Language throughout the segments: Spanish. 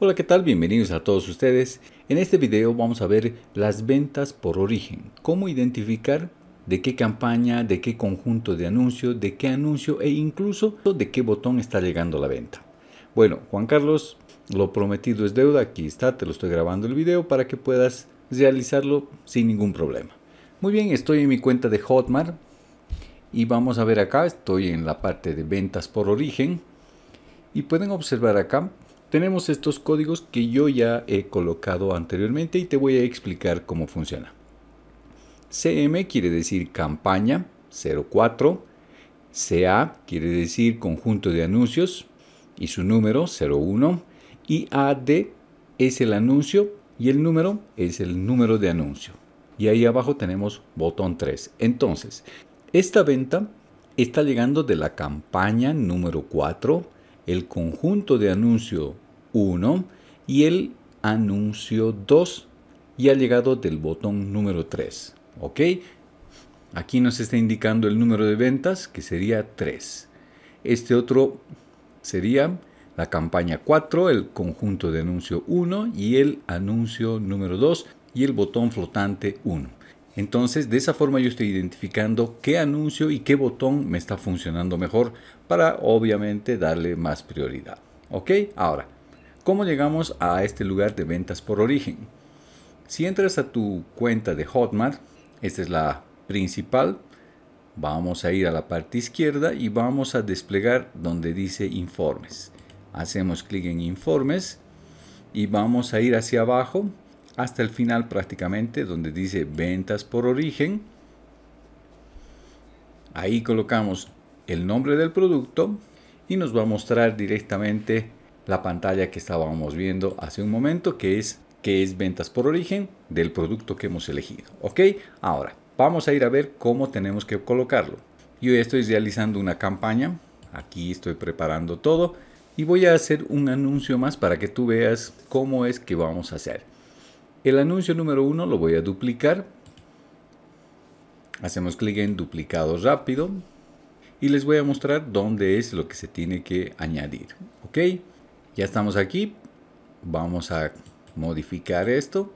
Hola, ¿qué tal? Bienvenidos a todos ustedes. En este video vamos a ver las ventas por origen, cómo identificar de qué campaña, de qué conjunto de anuncios, de qué anuncio e incluso de qué botón está llegando la venta. Bueno, Juan Carlos, lo prometido es deuda, aquí está, te lo estoy grabando el video para que puedas realizarlo sin ningún problema. Muy bien, estoy en mi cuenta de Hotmart y vamos a ver acá, estoy en la parte de ventas por origen y pueden observar acá tenemos estos códigos que yo ya he colocado anteriormente y te voy a explicar cómo funciona. CM quiere decir campaña 04, CA quiere decir conjunto de anuncios y su número 01 y AD es el anuncio y el número es el número de anuncio. Y ahí abajo tenemos botón 3. Entonces, esta venta está llegando de la campaña número 4, el conjunto de anuncio 1 y el anuncio 2 y ha llegado del botón número 3. ¿Ok? Aquí nos está indicando el número de ventas que sería 3. Este otro sería la campaña 4, el conjunto de anuncio 1 y el anuncio número 2 y el botón flotante 1. Entonces, de esa forma yo estoy identificando qué anuncio y qué botón me está funcionando mejor para obviamente darle más prioridad. ¿Ok? Ahora, ¿Cómo llegamos a este lugar de ventas por origen? Si entras a tu cuenta de Hotmart, esta es la principal, vamos a ir a la parte izquierda y vamos a desplegar donde dice informes. Hacemos clic en informes y vamos a ir hacia abajo hasta el final prácticamente donde dice ventas por origen. Ahí colocamos el nombre del producto y nos va a mostrar directamente la pantalla que estábamos viendo hace un momento, que es, que es ventas por origen del producto que hemos elegido. ¿Ok? Ahora, vamos a ir a ver cómo tenemos que colocarlo. Yo estoy realizando una campaña, aquí estoy preparando todo y voy a hacer un anuncio más para que tú veas cómo es que vamos a hacer. El anuncio número uno lo voy a duplicar. Hacemos clic en duplicado rápido y les voy a mostrar dónde es lo que se tiene que añadir. ¿Ok? Ya estamos aquí. Vamos a modificar esto.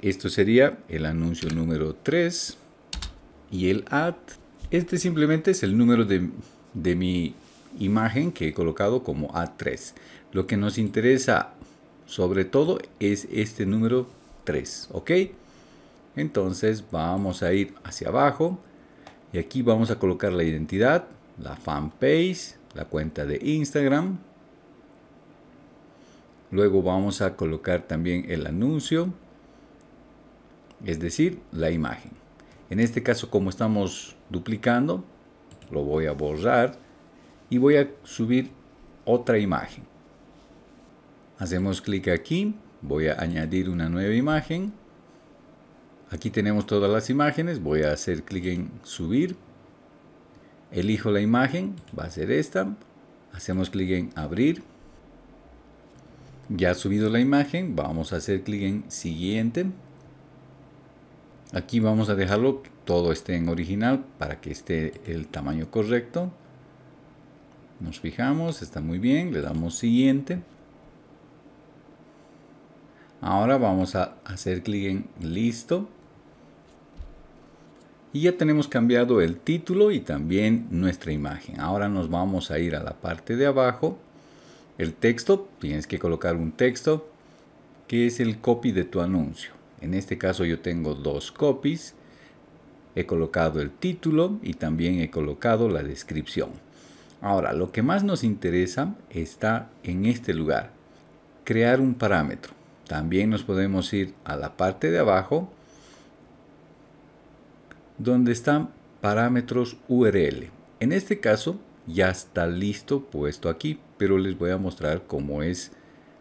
Esto sería el anuncio número 3 y el ad. Este simplemente es el número de, mi imagen que he colocado como A3. Lo que nos interesa sobre todo es este número 3, ¿ok? Entonces vamos a ir hacia abajo y aquí vamos a colocar la identidad, la fanpage, la cuenta de Instagram, Luego vamos a colocar también el anuncio, es decir, la imagen. En este caso, como estamos duplicando, lo voy a borrar y voy a subir otra imagen. Hacemos clic aquí, voy a añadir una nueva imagen. Aquí tenemos todas las imágenes, voy a hacer clic en subir. Elijo la imagen, va a ser esta. Hacemos clic en abrir ya ha subido la imagen, vamos a hacer clic en siguiente. Aquí vamos a dejarlo todo esté en original para que esté el tamaño correcto. Nos fijamos, está muy bien, le damos siguiente. Ahora vamos a hacer clic en listo. Y ya tenemos cambiado el título y también nuestra imagen. Ahora nos vamos a ir a la parte de abajo. El texto, tienes que colocar un texto que es el copy de tu anuncio. En este caso yo tengo dos copies. He colocado el título y también he colocado la descripción. Ahora, lo que más nos interesa está en este lugar. Crear un parámetro. También nos podemos ir a la parte de abajo donde están parámetros URL. En este caso ya está listo puesto aquí, pero les voy a mostrar cómo es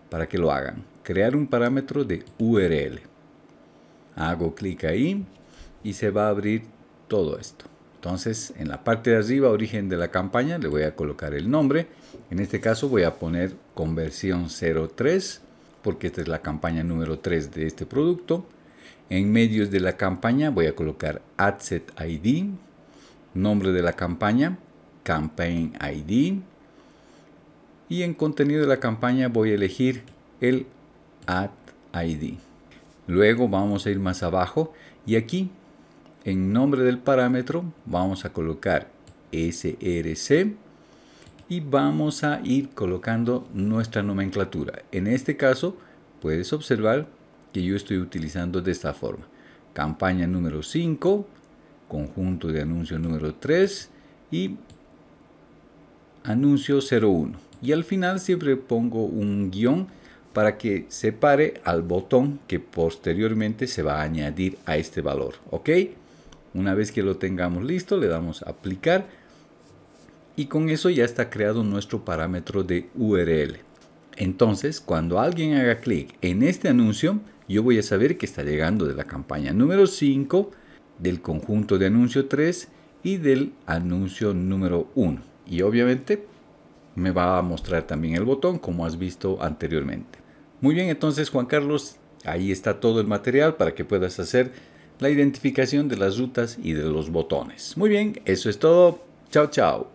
para que lo hagan. Crear un parámetro de URL. Hago clic ahí y se va a abrir todo esto. Entonces, en la parte de arriba, origen de la campaña, le voy a colocar el nombre. En este caso voy a poner conversión 03, porque esta es la campaña número 3 de este producto. En medios de la campaña voy a colocar Adset ID, nombre de la campaña, Campaign ID. Y en contenido de la campaña voy a elegir el Ad ID. Luego vamos a ir más abajo y aquí en nombre del parámetro vamos a colocar src y vamos a ir colocando nuestra nomenclatura. En este caso puedes observar que yo estoy utilizando de esta forma. Campaña número 5, conjunto de anuncio número 3 y anuncio 01. Y al final siempre pongo un guión para que se pare al botón que posteriormente se va a añadir a este valor. ¿Ok? Una vez que lo tengamos listo, le damos a aplicar y con eso ya está creado nuestro parámetro de URL. Entonces, cuando alguien haga clic en este anuncio, yo voy a saber que está llegando de la campaña número 5, del conjunto de anuncio 3 y del anuncio número 1 y obviamente me va a mostrar también el botón como has visto anteriormente. Muy bien, entonces Juan Carlos, ahí está todo el material para que puedas hacer la identificación de las rutas y de los botones. Muy bien, eso es todo. Chao, chao.